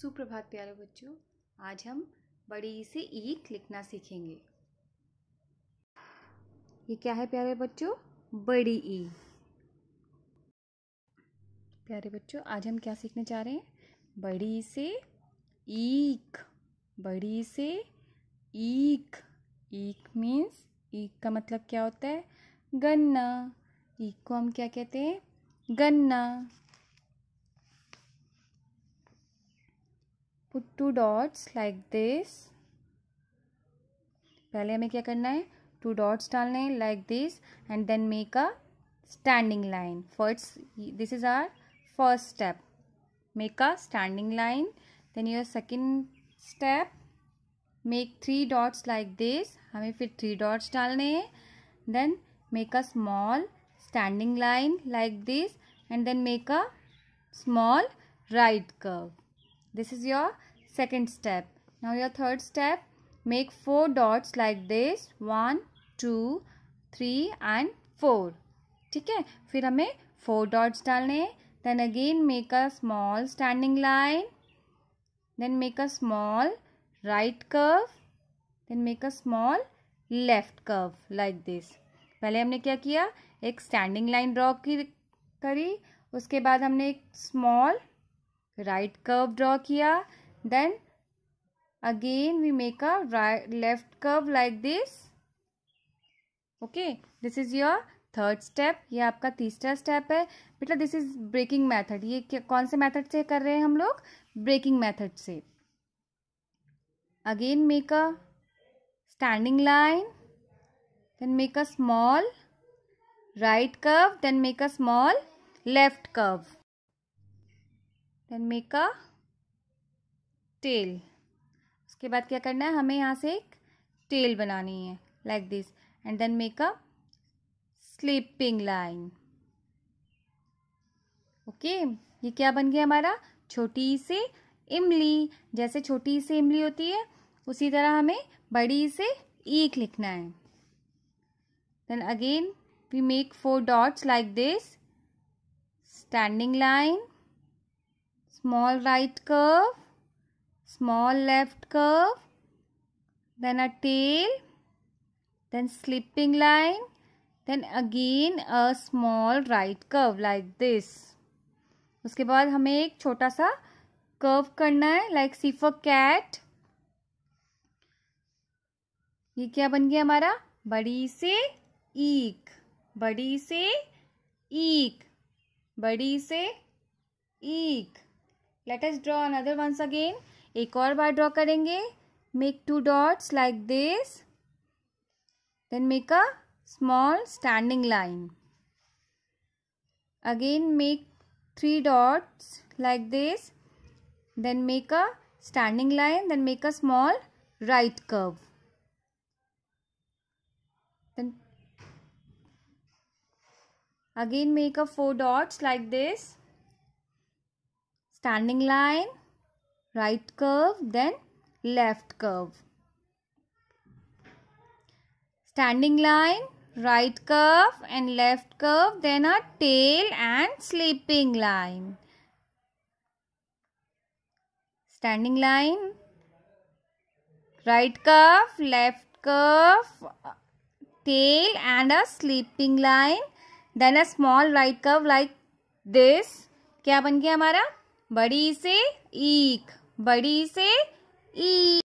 सुप्रभात प्यारे बच्चों आज हम बड़ी से ईक लिखना सीखेंगे ये क्या है प्यारे बच्चों बड़ी ई प्यारे बच्चों आज हम क्या सीखने जा रहे हैं बड़ी से ईक बड़ी से ईक ईक मीन्स ईक का मतलब क्या होता है गन्ना ईक को हम क्या कहते हैं गन्ना put two dots like this पहले हमें क्या करना है टू डॉट्स डालने हैं like this and then make a standing line first this is our first step make a standing line then your second step make three dots like this हमें फिर three dots डालने हैं then make a small standing line like this and then make a small right curve this is your second step now your third step make four dots like this one two three and four ठीक है फिर हमें four dots डालने then again make a small standing line then make a small right curve then make a small left curve like this पहले हमने क्या किया एक स्टैंडिंग लाइन ड्रॉ की करी उसके बाद हमने एक स्मॉल राइट कर्व ड्रॉ किया then again we make a right left curve like this okay this is your third step ये आपका तीसरा स्टेप है बेटा दिस इज ब्रेकिंग मेथड ये कौन से मेथड से कर रहे हैं हम लोग ब्रेकिंग मेथड से again make a standing line then make a small right curve then make a small left curve then make a tail उसके बाद क्या करना है हमें यहाँ से एक टेल बनानी है like this and then make a sleeping line okay ये क्या बन गया हमारा छोटी से इमली जैसे छोटी से इमली होती है उसी तरह हमें बड़ी से ईख लिखना है then again we make four dots like this standing line small right curve small left curve then a tail then slipping line then again a small right curve like this उसके बाद हमें एक छोटा सा कर्व करना है like C for cat ये क्या बन गया हमारा बड़ी से ईक बड़ी से ईक बड़ी से ईक let us draw another once again एक और बार ड्रॉ करेंगे make two dots like this then make a small standing line again make three dots like this then make a standing line then make a small right curve then again make a four dots like this standing line, right curve, then left curve. Standing line, right curve and left curve, then a tail and sleeping line. Standing line, right curve, left curve, tail and a sleeping line. Then a small right curve like this. क्या बन गया हमारा बड़ी से ईक बड़ी से ई